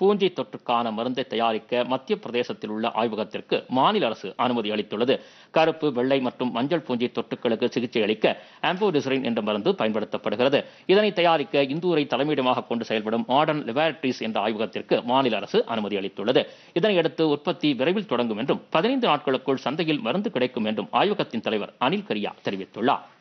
பூஞ்சை தொற்றுக்கான மருந்தை தயாரிக்க மத்திய பிரதேசத்தில் உள்ள ஆய்வகத்திற்கு மாநில அரசு அனுமதி அளித்துள்ளது கருப்பு வெள்ளை மற்றும் மஞ்சள் பூஞ்சை தொற்றுக்களுக்கு சிகிச்சை அளிக்க ஆம்போடிசரின் என்ற மருந்து பயன்படுத்தப்படுகிறது இதனை தயாரிக்க இந்தூரை தலைமையிடமாக கொண்டு செயல்படும் மாடர்ன் லெபார்டரிஸ் என்ற ஆய்வகத்திற்கு மாநில அரசு அனுமதி அளித்துள்ளது இதனையடுத்து உற்பத்தி விரைவில் தொடங்கும் என்றும் பதினைந்து நாட்களுக்குள் சந்தையில் மருந்து கிடைக்கும் என்றும் ஆய்வகத்தின் தலைவர் அனில் கரியா தெரிவித்துள்ளார்